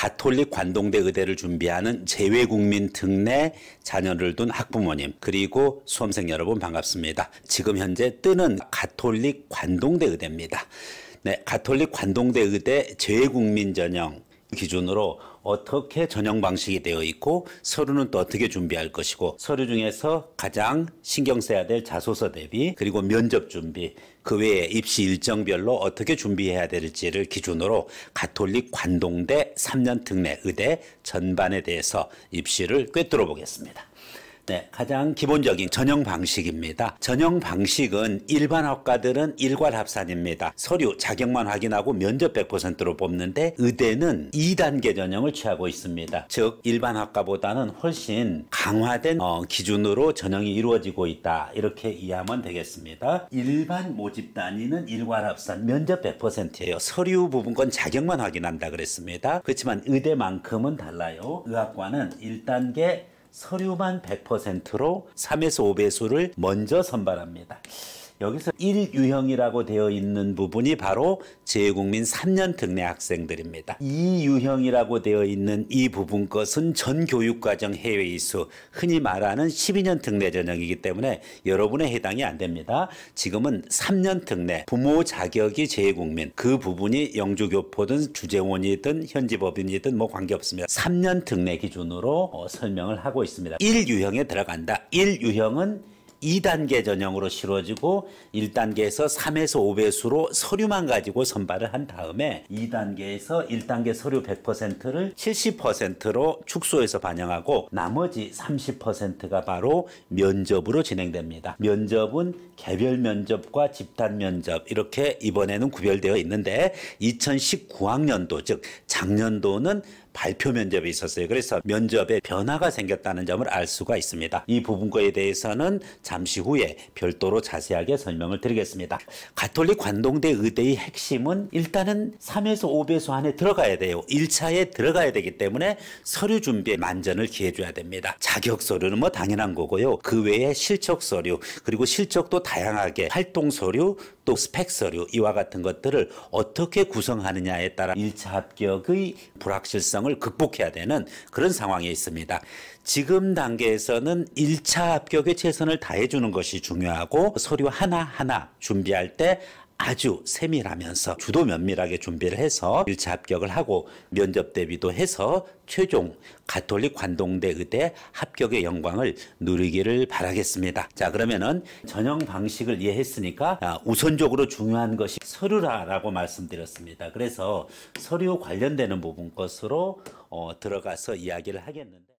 가톨릭 관동대 의대를 준비하는 재외국민 특례 자녀를 둔 학부모님 그리고 수험생 여러분 반갑습니다. 지금 현재 뜨는 가톨릭 관동대 의대입니다. 네, 가톨릭 관동대 의대 재외국민 전형 기준으로 어떻게 전형 방식이 되어 있고 서류는 또 어떻게 준비할 것이고 서류 중에서 가장 신경 써야 될 자소서 대비 그리고 면접 준비 그 외에 입시 일정별로 어떻게 준비해야 될지를 기준으로 가톨릭 관동대 3년 특례 의대 전반에 대해서 입시를 꿰뚫어 보겠습니다. 네, 가장 기본적인 전형 방식입니다. 전형 방식은 일반 학과들은 일괄 합산입니다. 서류 자격만 확인하고 면접 100%로 뽑는데 의대는 2단계 전형을 취하고 있습니다. 즉 일반 학과보다는 훨씬 강화된 어, 기준으로 전형이 이루어지고 있다. 이렇게 이해하면 되겠습니다. 일반 모집 단위는 일괄 합산 면접 100%예요. 서류 부분건 자격만 확인한다 그랬습니다. 그렇지만 의대만큼은 달라요. 의학과는 1단계 서류만 100%로 3에서 5배수를 먼저 선발합니다. 여기서 1유형이라고 되어 있는 부분이 바로 재외국민 3년 특례 학생들입니다. 2유형이라고 되어 있는 이 부분 것은 전 교육과정 해외 이수, 흔히 말하는 12년 특례 전형이기 때문에 여러분의 해당이 안 됩니다. 지금은 3년 특례, 부모 자격이 재외국민, 그 부분이 영주교포든 주재원이든 현지법인이든 뭐 관계없습니다. 3년 특례 기준으로 어, 설명을 하고 있습니다. 1유형에 들어간다. 1유형은 2단계 전형으로 실어지고 1단계에서 3에서 5배수로 서류만 가지고 선발을 한 다음에 2단계에서 1단계 서류 100%를 70%로 축소해서 반영하고 나머지 30%가 바로 면접으로 진행됩니다. 면접은 개별 면접과 집단 면접 이렇게 이번에는 구별되어 있는데 2019학년도 즉 작년도는 발표 면접이 있었어요. 그래서 면접에 변화가 생겼다는 점을 알 수가 있습니다. 이 부분과에 대해서는 잠시 후에 별도로 자세하게 설명을 드리겠습니다. 가톨릭 관동대 의대의 핵심은 일단은 3에서 5배수 안에 들어가야 돼요. 1차에 들어가야 되기 때문에 서류 준비에 만전을 기해줘야 됩니다. 자격 서류는 뭐 당연한 거고요. 그 외에 실적 서류 그리고 실적도 다양하게 활동 서류 또 스펙 서류 이와 같은 것들을 어떻게 구성하느냐에 따라 1차 합격의 불확실성 가능성을 극복해야 되는 그런 상황에 있습니다. 지금 단계에서는 1차 합격의 최선을 다해주는 것이 중요하고 서류 하나하나 준비할 때 아주 세밀하면서 주도 면밀하게 준비를 해서 일차 합격을 하고 면접 대비도 해서 최종 가톨릭 관동대 의대 합격의 영광을 누리기를 바라겠습니다. 자 그러면은 전형 방식을 이해했으니까 아, 우선적으로 중요한 것이 서류라라고 말씀드렸습니다. 그래서 서류 관련되는 부분 것으로 어, 들어가서 이야기를 하겠는데